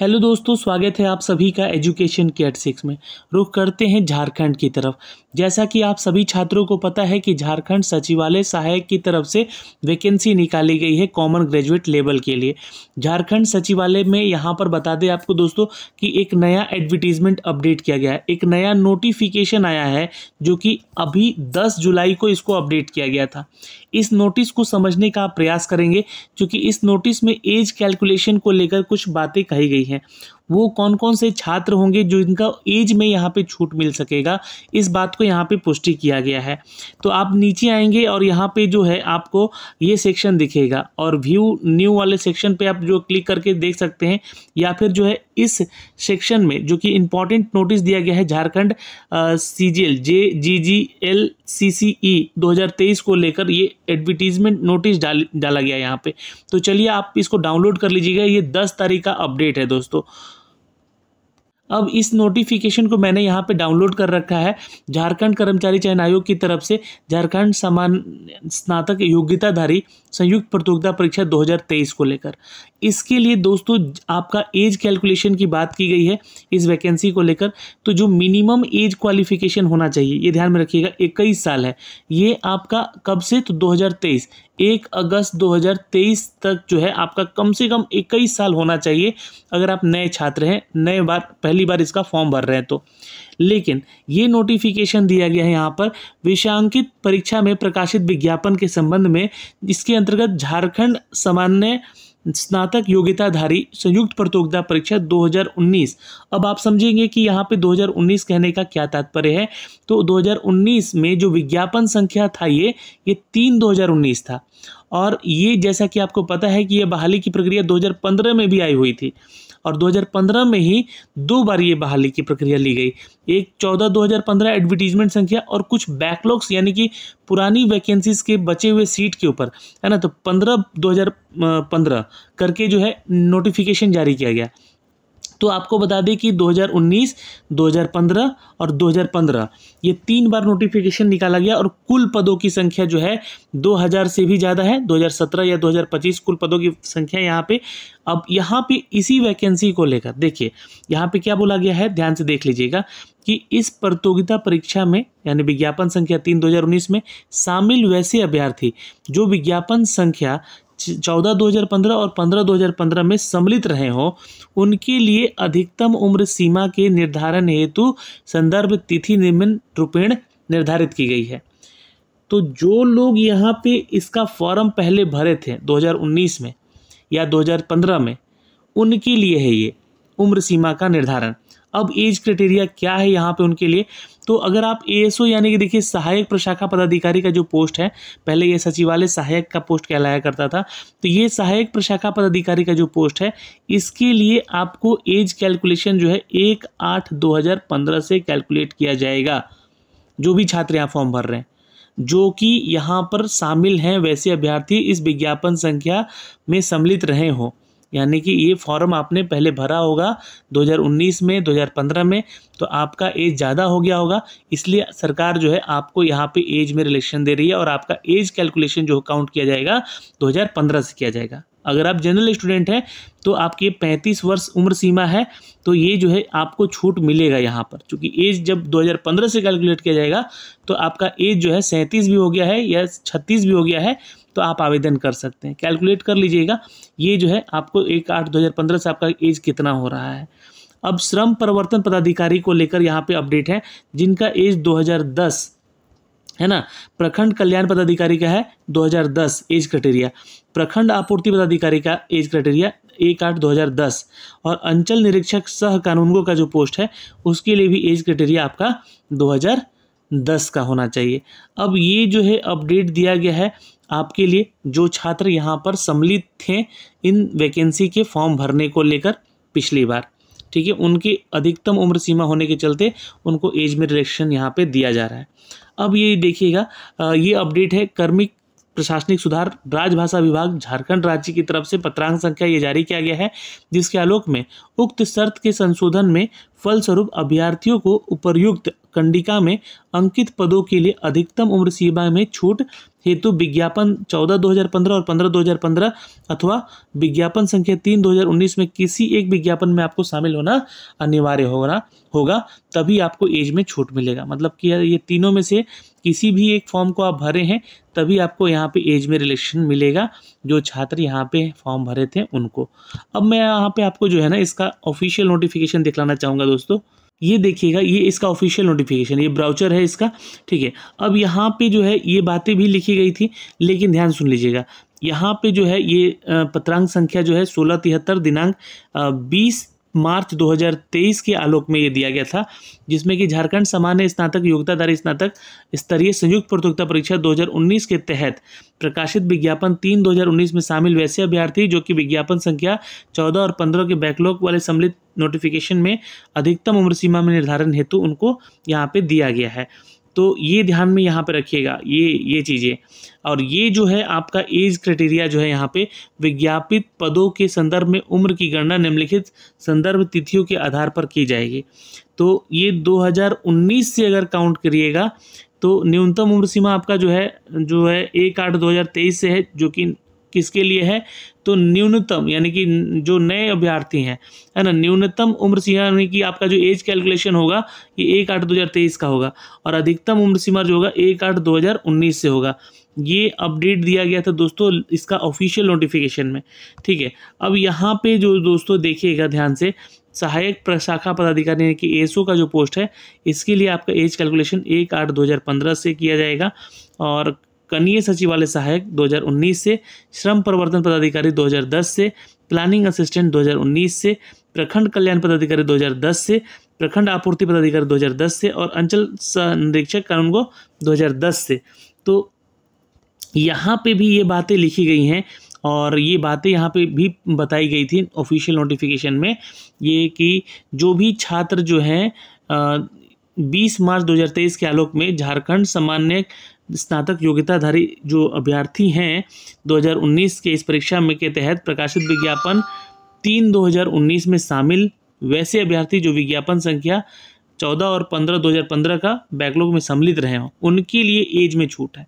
hello दोस्तों स्वागत है आप सभी का एजुकेशन के एट सिक्स में रुख करते हैं झारखंड की तरफ जैसा कि आप सभी छात्रों को पता है कि झारखंड सचिवालय सहायक की तरफ से वैकेंसी निकाली गई है कॉमन ग्रेजुएट लेवल के लिए झारखंड सचिवालय में यहाँ पर बता दें आपको दोस्तों कि एक नया एडवर्टीजमेंट अपडेट किया गया है एक नया नोटिफिकेशन आया है जो कि अभी दस जुलाई को इसको अपडेट किया गया था इस नोटिस को समझने का प्रयास करेंगे क्योंकि इस नोटिस में एज कैलकुलेशन को लेकर कुछ बातें कही गई हैं वो कौन कौन से छात्र होंगे जो इनका एज में यहाँ पे छूट मिल सकेगा इस बात को यहाँ पे पुष्टि किया गया है तो आप नीचे आएंगे और यहाँ पे जो है आपको ये सेक्शन दिखेगा और व्यू न्यू वाले सेक्शन पे आप जो क्लिक करके देख सकते हैं या फिर जो है इस सेक्शन में जो कि इम्पॉर्टेंट नोटिस दिया गया है Jharkhand C G L J G G L C C E दो को लेकर ये एडवर्टीजमेंट नोटिस डाल डाला गया यहाँ पर तो चलिए आप इसको डाउनलोड कर लीजिएगा ये दस तारीख का अपडेट है दोस्तों अब इस नोटिफिकेशन को मैंने यहाँ पे डाउनलोड कर रखा है झारखंड कर्मचारी चयन आयोग की तरफ से झारखंड समान स्नातक योग्यताधारी संयुक्त प्रतियोगिता परीक्षा 2023 को लेकर इसके लिए दोस्तों आपका एज कैलकुलेशन की बात की गई है इस वैकेंसी को लेकर तो जो मिनिमम एज क्वालिफिकेशन होना चाहिए ये ध्यान में रखिएगा इक्कीस साल है ये आपका कब से तो दो एक अगस्त 2023 तक जो है आपका कम से कम इक्कीस साल होना चाहिए अगर आप नए छात्र हैं नए बार पहली बार इसका फॉर्म भर रहे हैं तो लेकिन ये नोटिफिकेशन दिया गया है यहाँ पर विषयांकित परीक्षा में प्रकाशित विज्ञापन के संबंध में इसके अंतर्गत झारखंड सामान्य स्नातक योग्यताधारी संयुक्त प्रतियोगिता परीक्षा 2019 अब आप समझेंगे कि यहाँ पे 2019 कहने का क्या तात्पर्य है तो 2019 में जो विज्ञापन संख्या था ये ये तीन 2019 था और ये जैसा कि आपको पता है कि ये बहाली की प्रक्रिया 2015 में भी आई हुई थी और 2015 में ही दो बार ये बहाली की प्रक्रिया ली गई एक 14 2015 एडवर्टीजमेंट संख्या और कुछ बैकलॉग्स यानी कि पुरानी वैकेंसीज के बचे हुए सीट के ऊपर है ना तो 15 2015 करके जो है नोटिफिकेशन जारी किया गया तो आपको बता दें कि 2019, 2015 और 2015 ये तीन बार नोटिफिकेशन निकाला गया और कुल पदों की संख्या जो है 2000 से भी ज़्यादा है 2017 या 2025 कुल पदों की संख्या यहाँ पे अब यहाँ पे इसी वैकेंसी को लेकर देखिए यहाँ पे क्या बोला गया है ध्यान से देख लीजिएगा कि इस प्रतियोगिता परीक्षा में यानी विज्ञापन संख्या तीन दो में शामिल वैसे अभ्यर्थी जो विज्ञापन संख्या चौदह दो हज़ार पंद्रह और पंद्रह दो हज़ार पंद्रह में सम्मिलित रहे हों उनके लिए अधिकतम उम्र सीमा के निर्धारण हेतु संदर्भ तिथि निम्न रूपेण निर्धारित की गई है तो जो लोग यहाँ पे इसका फॉर्म पहले भरे थे 2019 में या 2015 में उनके लिए है ये उम्र सीमा का निर्धारण अब एज क्राइटेरिया क्या है यहाँ पे उनके लिए तो अगर आप ओ यानी कि देखिए सहायक प्रशाखा पदाधिकारी का जो पोस्ट है पहले ये सचिवालय सहायक का पोस्ट कहलाया करता था तो ये सहायक प्रशाखा पदाधिकारी का जो पोस्ट है इसके लिए आपको एज कैलकुलेशन जो है एक आठ दो हज़ार पंद्रह से कैलकुलेट किया जाएगा जो भी छात्र यहाँ फॉर्म भर रहे हैं जो कि यहाँ पर शामिल हैं वैसे अभ्यर्थी इस विज्ञापन संख्या में सम्मिलित रहे हों यानी कि ये फॉर्म आपने पहले भरा होगा 2019 में 2015 में तो आपका एज ज़्यादा हो गया होगा इसलिए सरकार जो है आपको यहाँ पे एज में रिलेक्शन दे रही है और आपका एज कैलकुलेशन जो काउंट किया जाएगा 2015 से किया जाएगा अगर आप जनरल स्टूडेंट हैं तो आपकी पैंतीस वर्ष उम्र सीमा है तो ये जो है आपको छूट मिलेगा यहाँ पर क्योंकि एज जब 2015 से कैलकुलेट किया जाएगा तो आपका एज जो है सैंतीस भी हो गया है या छत्तीस भी हो गया है तो आप आवेदन कर सकते हैं कैलकुलेट कर लीजिएगा ये जो है आपको एक आठ दो हज़ार पंद्रह से आपका एज कितना हो रहा है अब श्रम परिवर्तन पदाधिकारी को लेकर यहाँ पे अपडेट है जिनका एज 2010 है ना प्रखंड कल्याण पदाधिकारी का है 2010 एज क्राइटेरिया प्रखंड आपूर्ति पदाधिकारी का एज क्राइटेरिया एक आठ दो हज़ार दस और अंचल निरीक्षक सह कानूनगो का जो पोस्ट है उसके लिए भी एज क्राइटेरिया आपका दो हज़ार दस का होना चाहिए अब ये जो है अपडेट दिया गया है आपके लिए जो छात्र यहाँ पर सम्मिलित थे इन वैकेंसी के फॉर्म भरने को लेकर पिछली बार ठीक है उनकी अधिकतम उम्र सीमा होने के चलते उनको एज में रिलेक्शन यहाँ पे दिया जा रहा है अब ये देखिएगा ये अपडेट है कर्मिक प्रशासनिक सुधार राजभाषा विभाग झारखंड राज्य की तरफ से पत्रांक संख्या ये जारी किया गया है जिसके आलोक में उक्त शर्त के संशोधन में फलस्वरूप अभ्यर्थियों को उपर्युक्त कंडिका में अंकित पदों के लिए अधिकतम उम्र सीमा में छूट हेतु विज्ञापन चौदह दो हज़ार पंद्रह और पंद्रह दो हज़ार पंद्रह अथवा विज्ञापन संख्या तीन दो हज़ार उन्नीस में किसी एक विज्ञापन में आपको शामिल होना अनिवार्य होना होगा तभी आपको एज में छूट मिलेगा मतलब कि ये तीनों में से किसी भी एक फॉर्म को आप भरे हैं तभी आपको यहाँ पे एज में रिलेशन मिलेगा जो छात्र यहाँ पे फॉर्म भरे थे उनको अब मैं यहाँ पे आपको जो है ना इसका ऑफिशियल नोटिफिकेशन दिखलाना चाहूँगा दोस्तों ये देखिएगा ये इसका ऑफिशियल नोटिफिकेशन ये ब्राउचर है इसका ठीक है अब यहाँ पे जो है ये बातें भी लिखी गई थी लेकिन ध्यान सुन लीजिएगा यहाँ पे जो है ये पत्रांक संख्या जो है सोलह तिहत्तर दिनांक बीस मार्च 2023 के आलोक में ये दिया गया था जिसमें कि झारखंड सामान्य स्नातक योग्यताधारी स्नातक स्तरीय संयुक्त प्रतियोगिता परीक्षा 2019 के तहत प्रकाशित विज्ञापन तीन 2019 में शामिल वैसे अभ्यर्थी जो कि विज्ञापन संख्या 14 और 15 के बैकलॉग वाले सम्मिलित नोटिफिकेशन में अधिकतम उम्र सीमा में निर्धारण हेतु उनको यहाँ पर दिया गया है तो ये ध्यान में यहाँ पे रखिएगा ये ये चीज़ें और ये जो है आपका एज क्राइटेरिया जो है यहाँ पे विज्ञापित पदों के संदर्भ में उम्र की गणना निम्नलिखित संदर्भ तिथियों के आधार पर की जाएगी तो ये 2019 से अगर काउंट करिएगा तो न्यूनतम उम्र सीमा आपका जो है जो है एक आठ दो हज़ार तेईस से है जो कि किसके लिए है तो न्यूनतम यानी कि जो नए अभ्यर्थी हैं है ना न्यूनतम उम्र सीमा यानी कि आपका जो एज कैलकुलेशन होगा ये एक आठ दो हज़ार तेईस का होगा और अधिकतम उम्र सीमा जो होगा एक आठ दो हज़ार उन्नीस से होगा ये अपडेट दिया गया था दोस्तों इसका ऑफिशियल नोटिफिकेशन में ठीक है अब यहाँ पे जो दोस्तों देखिएगा ध्यान से सहायक प्रशाखा पदाधिकारी यानी कि एसओ का जो पोस्ट है इसके लिए आपका एज कैलकुलेशन एक आठ दो हज़ार पंद्रह से किया जाएगा और कनीय सचिवालय सहायक 2019 से श्रम प्रवर्तन पदाधिकारी 2010 से प्लानिंग असिस्टेंट 2019 से प्रखंड कल्याण पदाधिकारी 2010 से प्रखंड आपूर्ति पदाधिकारी 2010 से और अंचल निरीक्षक कानून को 2010 से तो यहाँ पे भी ये बातें लिखी गई हैं और ये बातें यहाँ पे भी बताई गई थी ऑफिशियल नोटिफिकेशन में ये कि जो भी छात्र जो हैं 20 मार्च 2023 के आलोक में झारखंड सामान्य स्नातक योग्यताधारी जो अभ्यर्थी हैं 2019 के इस परीक्षा में के तहत प्रकाशित विज्ञापन तीन 2019 में शामिल वैसे अभ्यर्थी जो विज्ञापन संख्या 14 और 15 2015 का बैकलॉग में सम्मिलित रहे हों उनके लिए एज में छूट है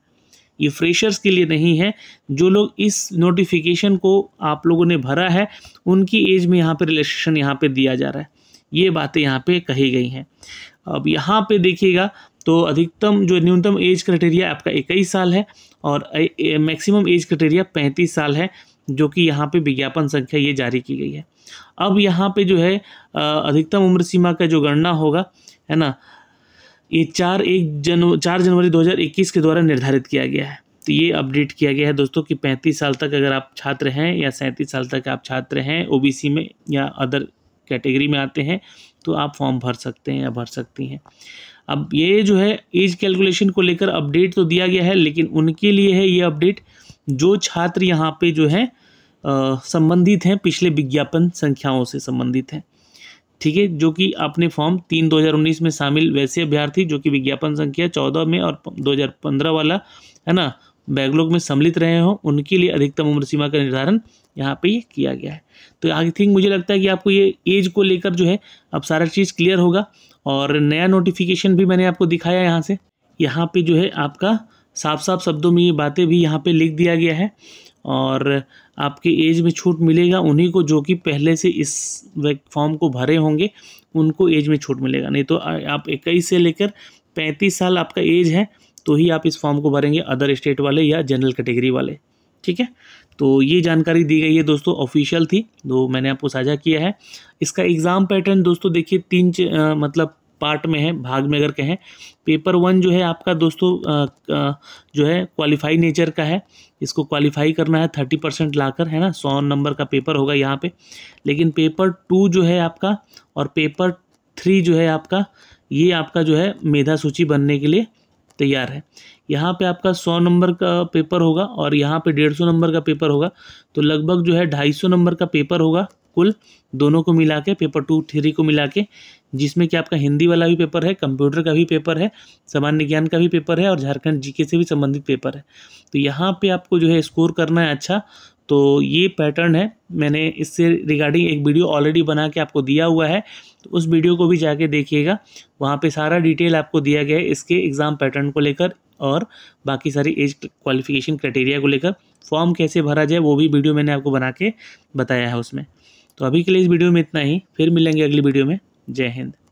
ये फ्रेशर्स के लिए नहीं है जो लोग इस नोटिफिकेशन को आप लोगों ने भरा है उनकी एज में यहाँ पे रिलैक्सेशन यहाँ पे दिया जा रहा है ये बातें यहाँ पे कही गई हैं अब यहाँ पे देखिएगा तो अधिकतम जो न्यूनतम एज क्राइटेरिया आपका इक्कीस साल है और मैक्सिमम एज क्राइटेरिया पैंतीस साल है जो कि यहाँ पे विज्ञापन संख्या ये जारी की गई है अब यहाँ पे जो है अधिकतम उम्र सीमा का जो गणना होगा है ना ये चार एक जन चार जनवरी 2021 के द्वारा निर्धारित किया गया है तो ये अपडेट किया गया है दोस्तों कि 35 साल तक अगर आप छात्र हैं या 37 साल तक आप छात्र हैं ओबीसी में या अदर कैटेगरी में आते हैं तो आप फॉर्म भर सकते हैं या भर सकती हैं अब ये जो है एज कैलकुलेशन को लेकर अपडेट तो दिया गया है लेकिन उनके लिए है ये अपडेट जो छात्र यहाँ पे जो है संबंधित हैं पिछले विज्ञापन संख्याओं से संबंधित हैं ठीक है जो कि आपने फॉर्म तीन 2019 में शामिल वैसे अभ्यर्थी जो कि विज्ञापन संख्या चौदह में और 2015 वाला है ना बैकलॉग में सम्मिलित रहे हों उनके लिए अधिकतम उम्र सीमा का निर्धारण यहाँ पे ये किया गया है तो आई थिंक मुझे लगता है कि आपको ये एज को लेकर जो है अब सारा चीज़ क्लियर होगा और नया नोटिफिकेशन भी मैंने आपको दिखाया यहाँ से यहाँ पे जो है आपका साफ साफ शब्दों में ये बातें भी यहाँ पे लिख दिया गया है और आपके एज में छूट मिलेगा उन्हीं को जो कि पहले से इस फॉर्म को भरे होंगे उनको एज में छूट मिलेगा नहीं तो आप इक्कीस से लेकर पैंतीस साल आपका एज है तो ही आप इस फॉर्म को भरेंगे अदर स्टेट वाले या जनरल कैटेगरी वाले ठीक है तो ये जानकारी दी गई है दोस्तों ऑफिशियल थी तो मैंने आपको साझा किया है इसका एग्ज़ाम पैटर्न दोस्तों देखिए तीन आ, मतलब पार्ट में है भाग में अगर कहें पेपर वन जो है आपका दोस्तों जो है क्वालिफाई नेचर का है इसको क्वालिफाई करना है थर्टी परसेंट लाकर है ना सौ नंबर का पेपर होगा यहाँ पे लेकिन पेपर टू जो है आपका और पेपर थ्री जो है आपका ये आपका जो है मेधा सूची बनने के लिए तैयार है यहाँ पे आपका सौ नंबर का पेपर होगा और यहाँ पे डेढ़ सौ नंबर का पेपर होगा तो लगभग जो है ढाई सौ नंबर का पेपर होगा कुल दोनों को मिला के पेपर टू थ्री को मिला के जिसमें कि आपका हिंदी वाला भी पेपर है कंप्यूटर का भी पेपर है सामान्य ज्ञान का भी पेपर है और झारखंड जीके से भी संबंधित पेपर है तो यहाँ पे आपको जो है स्कोर करना है अच्छा तो ये पैटर्न है मैंने इससे रिगार्डिंग एक वीडियो ऑलरेडी बना के आपको दिया हुआ है तो उस वीडियो को भी जाके देखिएगा वहाँ पे सारा डिटेल आपको दिया गया है इसके एग्ज़ाम पैटर्न को लेकर और बाकी सारी एज क्वालिफिकेशन क्राइटेरिया को लेकर फॉर्म कैसे भरा जाए वो भी वीडियो मैंने आपको बना के बताया है उसमें तो अभी के लिए इस वीडियो में इतना ही फिर मिलेंगे अगली वीडियो में जय हिंद